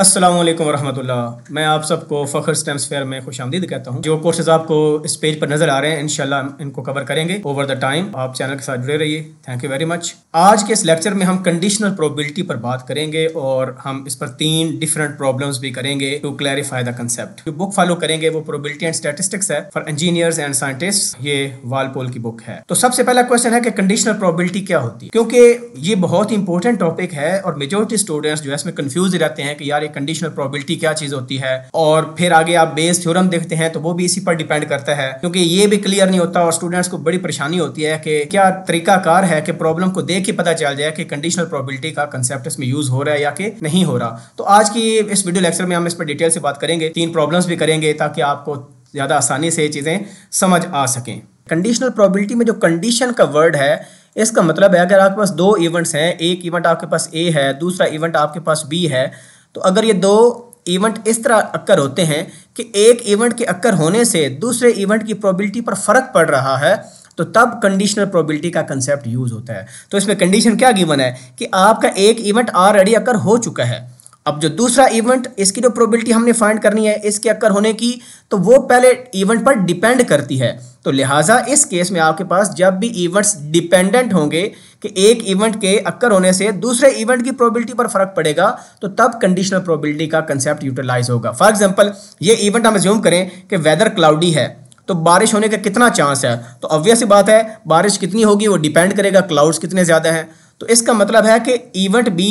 असलम वरहमतुल्ला मैं आप सबको फ़खर स्टेम्स फेयर में खुश आमदीद कहता हूँ जो कोर्सेज आपको इस पेज पर नजर आ रहे हैं इनशाला इनको कवर करेंगे ओवर द टाइम आप चैनल के साथ जुड़े रहिए थैंक यू वेरी मच आज के इस लेक्चर में हम कंडीशनल प्रोबेबिलिटी पर बात करेंगे और हम इस पर तीन डिफरेंट प्रॉब्लम्स भी करेंगे टू क्लैरिफाई द कंसेप्ट जो बुक फॉलो करेंगे वो प्रोबेबिलिटी एंड स्टेटिस्टिक्स है फॉर इंजीनियर्स एंड साइंटिस्ट ये वालपोल की बुक है तो सबसे पहला क्वेश्चन है कि कंडीशनल प्रोबेबिलिटी क्या होती है क्योंकि ये बहुत ही इंपॉर्टेंट टॉपिक है और मेजोरिटी स्टूडेंट्स जो है इसमें कन्फ्यूज रहते हैं कि यार सारे कंडीशनल प्रोबेबिलिटी क्या चीज होती है और फिर आगे आप बेस थ्योरम देखते हैं तो वो भी इसी पर डिपेंड करता है क्योंकि ये भी क्लियर नहीं होता और स्टूडेंट्स को बड़ी परेशानी होती है कि क्या तरीकाकार है कि प्रॉब्लम को देख के पता चल जाए कि कंडीशनल प्रोबेबिलिटी का कंसेप्ट इसमें यूज हो रहा है या कि नहीं हो रहा तो आज की इस वीडियो लेक्चर में हम इस पर डिटेल से बात करेंगे तीन प्रॉब्लम्स भी करेंगे ताकि आपको ज़्यादा आसानी से ये चीज़ें समझ आ सकें कंडीशनल प्रोबेबिलिटी में जो कंडीशन का वर्ड है इसका मतलब है अगर आपके पास दो इवेंट्स हैं एक इवेंट आपके पास ए है दूसरा इवेंट आपके पास बी है तो अगर ये दो इवेंट इस तरह अक्कर होते हैं कि एक इवेंट के अक्कर होने से दूसरे इवेंट की प्रोबेबिलिटी पर फर्क पड़ रहा है तो तब कंडीशनल प्रोबेबिलिटी का कंसेप्ट यूज होता है तो इसमें कंडीशन क्या गिवन है कि आपका एक इवेंट ऑलरेडी अक्कर हो चुका है अब जो दूसरा इवेंट इसकी जो प्रोबेबिलिटी हमने फाइंड करनी है इसके अक्कर होने की तो वो पहले इवेंट पर डिपेंड करती है तो लिहाजा इस केस में आपके पास जब भी इवेंट्स डिपेंडेंट होंगे कि एक इवेंट के अक्कर होने से दूसरे इवेंट की प्रोबेबिलिटी पर फर्क पड़ेगा तो तब कंडीशनल प्रोबेबिलिटी का कंसेप्ट यूटिलाइज होगा फॉर एग्जाम्पल ये इवेंट हम ज्यूम करें कि वेदर क्लाउडी है तो बारिश होने का कितना चांस है तो ऑब्वियस बात है बारिश कितनी होगी वो डिपेंड करेगा क्लाउड्स कितने ज़्यादा हैं तो इसका मतलब है कि इवेंट भी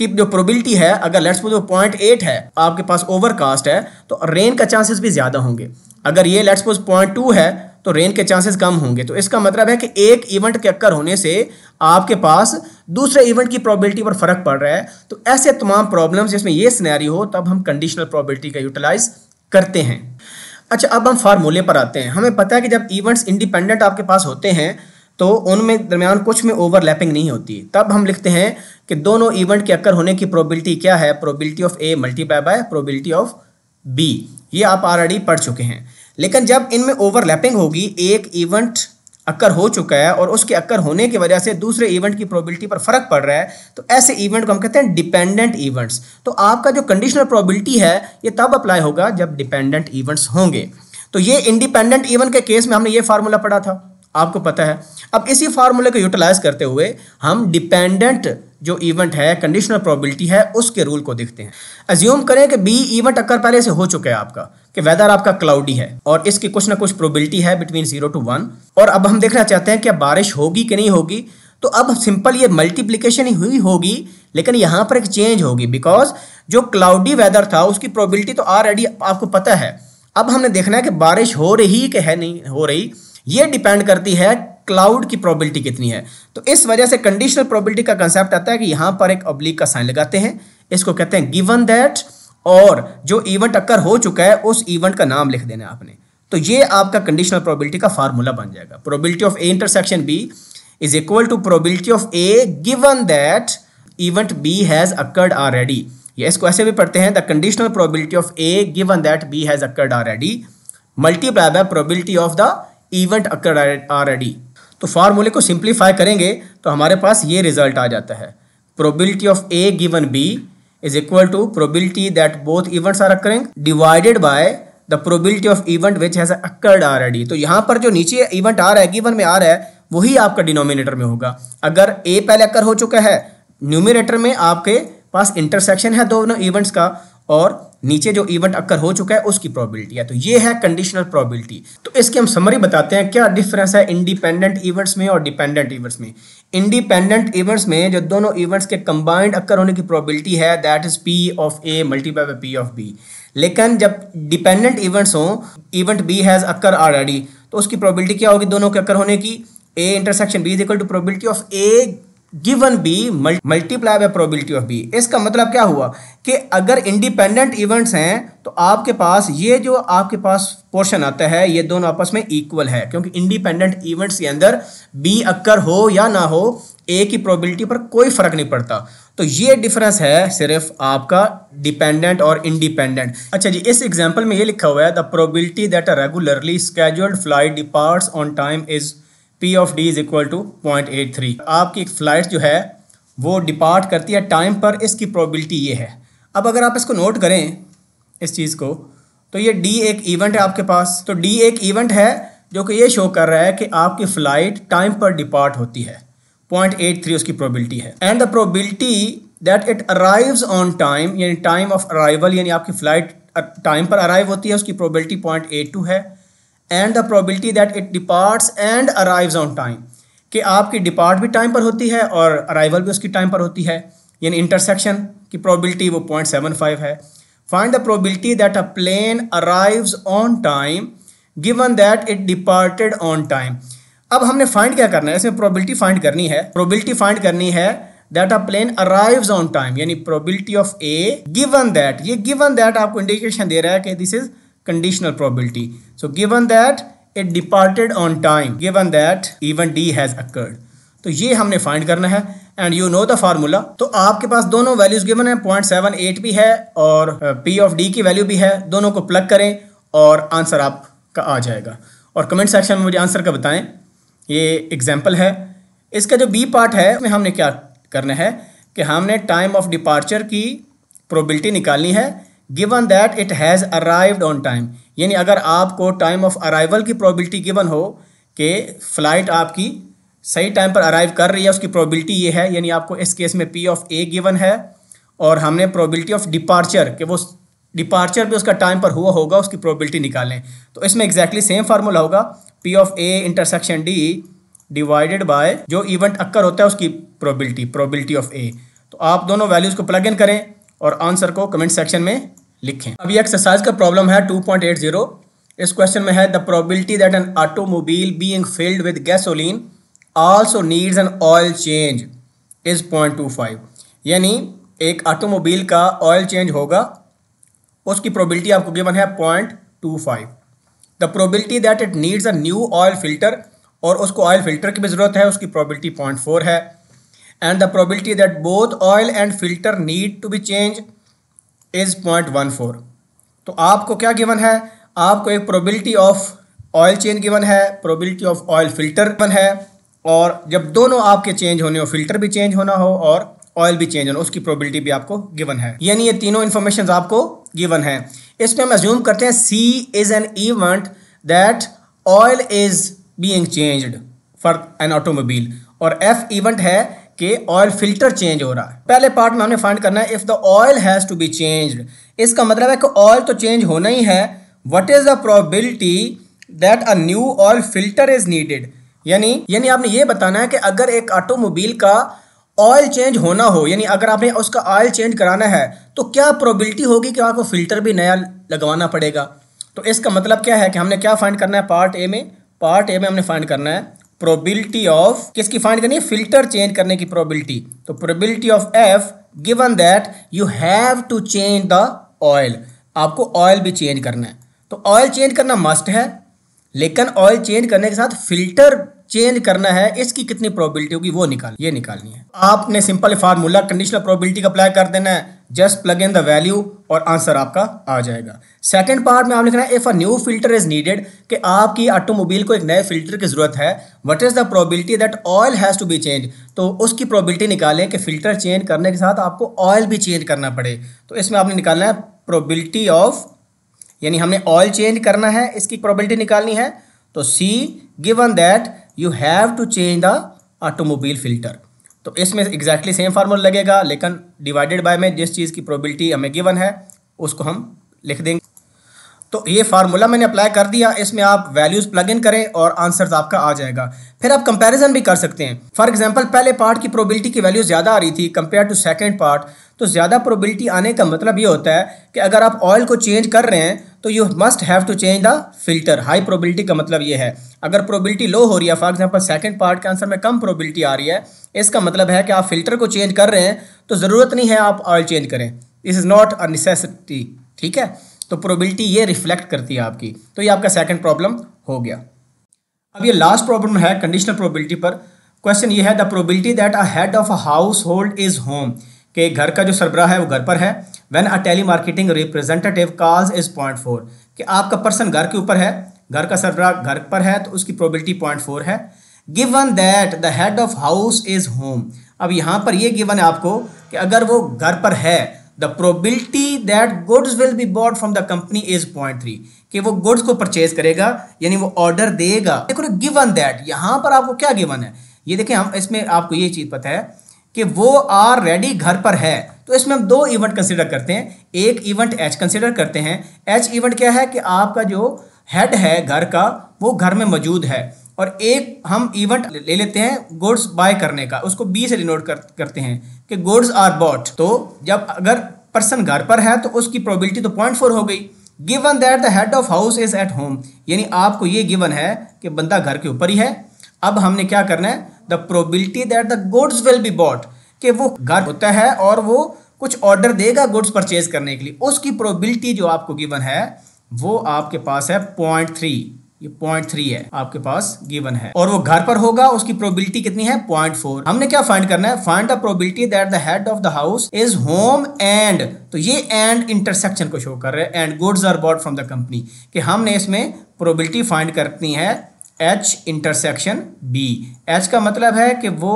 कि जो प्रोबिलिटी है अगर लेट्स सपोज पॉइंट एट है आपके पास ओवरकास्ट है तो रेन का चांसेस भी ज़्यादा होंगे अगर ये लेट्स सपोज पॉइंट टू है तो रेन के चांसेस कम होंगे तो इसका मतलब है कि एक इवेंट के अक्कर होने से आपके पास दूसरे इवेंट की प्रोबेबिलिटी पर फर्क पड़ रहा है तो ऐसे तमाम प्रॉब्लम्स जिसमें ये सिनेरी हो तब हम कंडीशनल प्रॉबिलिटी का यूटिलाइज करते हैं अच्छा अब हम फार्मूले पर आते हैं हमें पता है कि जब इवेंट्स इंडिपेंडेंट आपके पास होते हैं तो उनमें दरमियान कुछ में ओवरलैपिंग नहीं होती तब हम लिखते हैं कि दोनों इवेंट के अक्कर होने की प्रोबेबिलिटी क्या है probability of A multiply by probability of B ये आप ऑलरेडी पढ़ चुके हैं लेकिन जब इनमें ओवरलैपिंग होगी एक इवेंट अक्कर हो चुका है और उसके अक्कर होने की वजह से दूसरे इवेंट की प्रोबेबिलिटी पर फर्क पड़ रहा है तो ऐसे इवेंट को हम कहते हैं डिपेंडेंट इवेंट्स तो आपका जो कंडीशनल प्रोबेबिलिटी है ये तब अप्लाई होगा जब डिपेंडेंट इवेंट्स होंगे तो ये इंडिपेंडेंट इवेंट के केस में हमने ये फार्मूला पढ़ा था आपको पता है अब इसी फार्मूले को यूटिलाइज करते हुए हम डिपेंडेंट जो इवेंट है कंडीशनल प्रोबेबिलिटी है उसके रूल को देखते हैं अज्यूम करें कि बी इवेंट अक्कर पहले से हो चुका है आपका कि वेदर आपका क्लाउडी है और इसकी कुछ ना कुछ प्रोबेबिलिटी है बिटवीन जीरो टू वन और अब हम देखना चाहते हैं कि बारिश होगी कि नहीं होगी तो अब सिंपल ये मल्टीप्लीकेशन ही हुई होगी लेकिन यहाँ पर एक चेंज होगी बिकॉज जो क्लाउडी वेदर था उसकी प्रोबेबिलिटी तो ऑलरेडी आपको पता है अब हमने देखना है कि बारिश हो रही कि है नहीं हो रही ये डिपेंड करती है क्लाउड की प्रोबेबिलिटी कितनी है तो इस वजह से कंडीशनल प्रोबेबिलिटी का कंसेप्ट आता है कि यहां पर एक अब्लिक का साइन लगाते हैं इसको कहते हैं गिवन दैट और जो इवेंट अक्कर हो चुका है उस इवेंट का नाम लिख देना आपने तो ये आपका कंडीशनल प्रोबेबिलिटी का फार्मूला बन जाएगा probability of A intersection B is equal to probability of A given that event B has occurred already ये इसको ऐसे भी पढ़ते हैं the conditional probability of A given that B has occurred already multiply by probability of the event occur already तो फार्मूले को simplify करेंगे तो हमारे पास ये रिजल्ट आ जाता है probability of A given B is equal to probability that both events are occurring divided by the probability of event which has occurred already तो यहाँ पर जो नीचे इवेंट आ रहा है गिवन में आ रहा है वही आपका डिनोमिनेटर में होगा अगर ए पहले अक्कर हो चुका है न्यूमिनेटर में आपके पास इंटरसेक्शन है दोनों इवेंट्स का और नीचे जो इवेंट अक्कर हो चुका है उसकी प्रोबेबिलिटी है तो ये है कंडीशनल प्रोबेबिलिटी तो इसके हम समरी बताते हैं क्या डिफरेंस है इंडिपेंडेंट इवेंट्स में और डिपेंडेंट इवेंट्स में इंडिपेंडेंट इवेंट्स में जो दोनों इवेंट्स के कंबाइंड अक्कर होने की प्रोबेबिलिटी है that is P of A multiply P of B लेकिन जब डिपेंडेंट इवेंट्स हों event B has occur already तो उसकी प्रोबेबिलिटी क्या होगी दोनों के अक्कर होने की A intersection B is equal to probability of A given B multiply by probability of B इसका मतलब क्या हुआ कि अगर इंडिपेंडेंट इवेंट्स हैं तो आपके पास ये जो आपके पास पोर्शन आता है ये दोनों आपस में इक्वल है क्योंकि इंडिपेंडेंट इवेंट्स के अंदर बी अक्कर हो या ना हो ए की प्रोबेबिलिटी पर कोई फर्क नहीं पड़ता तो ये डिफरेंस है सिर्फ आपका डिपेंडेंट और इंडिपेंडेंट अच्छा जी इस एग्जाम्पल में ये लिखा हुआ है the probability that a regularly scheduled flight depart on time is P of D is equal to point eight three आपकी फ्लाइट जो है वो डिपार्ट करती है टाइम पर इसकी प्रोबेबिलिटी ये है अब अगर आप इसको नोट करें इस चीज़ को तो ये डी एक इवेंट है आपके पास तो डी एक इवेंट है जो कि ये शो कर रहा है कि आपकी फ़्लाइट टाइम पर डिपार्ट होती है पॉइंट एट थ्री उसकी प्रोबेबिलिटी है and the probability that it arrives on time यानी टाइम ऑफ अराइवल यानी आपकी फ़्लाइट टाइम पर अराइव होती है उसकी प्रोबेबिलिटी पॉइंट एट टू है and the probability that it departs and arrives on time कि आपकी डिपार्ट भी टाइम पर होती है और अराइवल भी उसकी टाइम पर होती है यानी इंटरसेक्शन की प्रोबिलिटी वो पॉइंट सेवन फाइव है find the probability that a plane arrives on time given that it departed on time अब हमने फाइंड क्या करना है इसमें प्रोबिलिटी फाइंड करनी है प्रोबिलिटी फाइंड करनी है that a plane arrive on time यानी probability of A given that ये गिवन दैट आपको इंडिकेशन दे रहा है कि this is conditional probability. So given that it departed on time, given that event D has occurred. तो ये हमने फाइंड करना है and you know the formula तो आपके पास दोनों वैल्यूज गिवन है पॉइंट सेवन एट भी है और पी ऑफ डी की वैल्यू भी है दोनों को प्लग करें और आंसर आपका आ जाएगा और कमेंट सेक्शन में मुझे आंसर का बताएं ये एग्जाम्पल है इसका जो बी पार्ट है उसमें हमने क्या करना है कि हमने टाइम ऑफ डिपार्चर की प्रोबिलिटी निकालनी है given that it has arrived on time यानी अगर आपको टाइम ऑफ अराइवल की प्रोबेबिलिटी गिवन हो कि फ़्लाइट आपकी सही टाइम पर अराइव कर रही है उसकी प्रोबेबिलिटी ये है यानी आपको इस केस में पी ऑफ ए गिवन है और हमने प्रोबेबिलिटी ऑफ डिपार्चर कि वो डिपार्चर भी उसका टाइम पर हुआ होगा उसकी प्रोबेबिलिटी निकालें तो इसमें एग्जैक्टली सेम फार्मूला होगा P of A intersection D divided by जो इवेंट अक्कर होता है उसकी प्रोबेबिलिटी प्रोबेबिलिटी ऑफ ए तो आप दोनों वैल्यूज़ को प्लग इन करें और आंसर को कमेंट सेक्शन में लिखें अभी एक्सरसाइज का प्रॉब्लम है 2.80 इस क्वेश्चन में है the probability that an automobile being filled with gasoline also needs an oil change is point two five यानी एक ऑटोमोबाइल का ऑयल चेंज होगा उसकी प्रोबिलिटी आपको गिवन है point two five the probability that it needs a new oil filter और उसको oil filter की भी ज़रूरत है उसकी प्रोबिलिटी पॉइंट फोर है and the probability that both oil and filter need to be change is point one four तो आपको क्या गिवन है आपको एक probability of oil change given है probability of oil filter given है और जब दोनों आपके चेंज होने हो फिल्टर भी चेंज होना हो और ऑयल भी चेंज होना उसकी प्रोबिलिटी भी आपको गिवन है यानी ये तीनों इन्फॉर्मेशन आपको गिवन है इसमें हम एज्यूम करते हैं C is an event that oil is being changed for an automobile और एफ इवेंट है कि ऑयल फिल्टर चेंज हो रहा है पहले पार्ट में हमने फाइंड करना है if the oil has to be change इसका मतलब है कि ऑयल तो चेंज होना ही है what is the probability that a new oil filter is needed यानी यानी आपने ये बताना है कि अगर एक ऑटोमोबाइल का ऑयल चेंज होना हो यानी अगर आपने उसका ऑयल चेंज कराना है तो क्या प्रोबिलिटी होगी कि आपको फिल्टर भी नया लगवाना पड़ेगा तो इसका मतलब क्या है कि हमने क्या फाइंड करना है पार्ट ए में पार्ट ए में हमने फाइंड करना है प्रोबिलिटी ऑफ किसकी फाइंड करनी है फिल्टर चेंज करने की प्रोबिलिटी तो probability of F given that you have to change the oil आपको ऑयल भी चेंज करना है तो ऑयल चेंज करना मस्ट है लेकिन ऑयल चेंज करने के साथ फिल्टर चेंज करना है इसकी कितनी प्रोबेबिलिटी होगी वो निकाल ये निकालनी है आपने सिंपल फार्मूला कंडीशनल प्रोबेबिलिटी का अप्लाई कर देना है just plug in the value और आंसर आपका आ जाएगा सेकंड पार्ट में आप लिखना है if a new filter is needed कि आपकी ऑटोमोबाइल को एक नए फिल्टर की ज़रूरत है what is the probability that oil has to be change तो उसकी प्रोबेबिलिटी निकालें कि फिल्टर चेंज करने के साथ आपको ऑयल भी चेंज करना पड़े तो इसमें आपने निकालना है प्रोबेबिलिटी ऑफ यानी हमने ऑयल चेंज करना है इसकी प्रोबेबिलिटी निकालनी है तो C given that you have to change the automobile filter तो इसमें एग्जैक्टली सेम फार्मूला लगेगा लेकिन डिवाइडेड बाय में जिस चीज़ की प्रोबेबिलिटी हमें गिवन है उसको हम लिख देंगे तो ये फार्मूला मैंने अप्लाई कर दिया इसमें आप वैल्यूज़ प्लग इन करें और आंसर आपका आ जाएगा फिर आप कंपैरिजन भी कर सकते हैं फॉर एग्जांपल पहले पार्ट की प्रोबेबिलिटी की वैल्यू ज़्यादा आ रही थी कंपेयर टू सेकंड पार्ट तो ज़्यादा प्रोबेबिलिटी आने का मतलब ये होता है कि अगर आप ऑयल को चेंज कर रहे हैं तो you must have to change the filter high probability का मतलब ये है अगर प्रोबिलिटी लो हो रही है फॉर एग्जाम्पल सेकेंड पार्ट के आंसर में कम प्रोबिलिटी आ रही है इसका मतलब है कि आप फिल्टर को चेंज कर रहे हैं तो ज़रूरत नहीं है आप ऑयल चेंज करें this is not a necessity ठीक है तो प्रोबिलिटी ये रिफ्लेक्ट करती है आपकी तो ये आपका सेकेंड प्रॉब्लम हो गया अब ये लास्ट प्रॉब्लम है कंडीशनल प्रोबिलिटी पर क्वेश्चन ये है the probability that a head of a household is home के घर का जो सरबरा है वो घर पर है when a telemarketing representative calls is point four कि आपका पर्सन घर के ऊपर है घर का सरबरा घर पर है तो उसकी प्रोबिलिटी पॉइंट फोर है given that the head of house is home अब यहाँ पर ये गिवन है आपको कि अगर वो घर पर है the probability that goods will be bought from the company is point three कि वो गुड्स को परचेज करेगा यानी वो ऑर्डर देगा देखो गिवन दैट यहाँ पर आपको क्या गिवन है ये देखें हम इसमें आपको ये चीज़ पता है कि वो आर रेडी घर पर है तो इसमें हम दो इवेंट कंसिडर करते हैं एक इवेंट एच कंसिडर करते हैं एच इवेंट क्या है कि आपका जो हेड है घर का वो घर में मौजूद है और एक हम इवेंट ले लेते हैं गुड्स बाय करने का उसको बी से डिनोट कर, करते हैं कि गुड्स आर बॉट तो जब अगर पर्सन घर पर है तो उसकी प्रोबेबिलिटी तो पॉइंट फोर हो गई given that the head of house is at home यानी आपको ये गिवन है कि बंदा घर के ऊपर ही है अब हमने क्या करना है the probability that the goods will be bought कि वो घर होता है और वो कुछ ऑर्डर देगा गुड्स परचेज करने के लिए उसकी प्रोबेबिलिटी जो आपको गिवन है वो आपके पास है पॉइंट थ्री ये पॉइंट थ्री है आपके पास गिवन है और वो घर पर होगा उसकी प्रोबेबिलिटी कितनी है पॉइंट फोर हमने क्या फाइंड करना है find the probability that the head of the house is home and तो ये एंड इंटरसेक्शन को शो कर रहे हैं and goods are bought from the company कि हमने इसमें प्रोबेबिलिटी फाइंड करनी है एच इंटरसेक्शन बी एच का मतलब है कि वो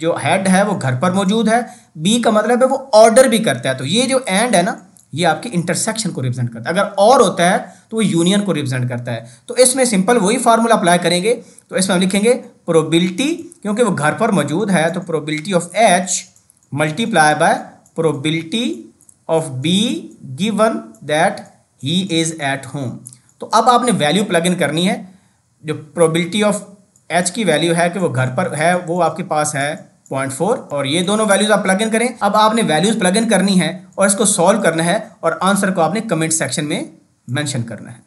जो हेड है वो घर पर मौजूद है बी का मतलब है वो ऑर्डर भी करता है तो ये जो एंड है ना ये आपके इंटरसेक्शन को रिप्रेजेंट करता है अगर और होता है तो वो यूनियन को रिप्रेजेंट करता है तो इसमें सिंपल वही फार्मूला अप्लाई करेंगे तो इसमें हम लिखेंगे प्रोबिलिटी क्योंकि वो घर पर मौजूद है तो probability of H multiply by probability of B given that he is at home तो अब आपने वैल्यू प्लग इन करनी है जो प्रोबिलिटी ऑफ एच की वैल्यू है कि वो घर पर है वो आपके पास है 0.4 और ये दोनों वैल्यूज आप प्लग इन करें अब आपने वैल्यूज प्लग इन करनी है और इसको सॉल्व करना है और आंसर को आपने कमेंट सेक्शन में मेंशन करना है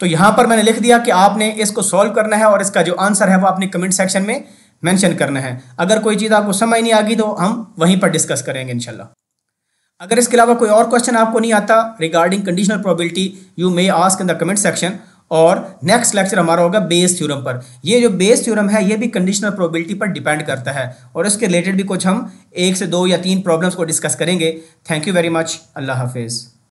तो यहां पर मैंने लिख दिया कि आपने इसको सॉल्व करना है और इसका जो आंसर है वो आपने कमेंट सेक्शन में मेंशन करना है अगर कोई चीज़ आपको समझ नहीं आ गई तो हम वहीं पर डिस्कस करेंगे इनशाला अगर इसके अलावा कोई और क्वेश्चन आपको नहीं आता regarding conditional probability you may ask in the comment section और नेक्स्ट लेक्चर हमारा होगा बेस थ्योरम पर ये जो बेस थ्योरम है ये भी कंडीशनल प्रोबेबिलिटी पर डिपेंड करता है और इसके रिलेटेड भी कुछ हम एक से दो या तीन प्रॉब्लम्स को डिस्कस करेंगे थैंक यू वेरी मच अल्लाह हाफिज़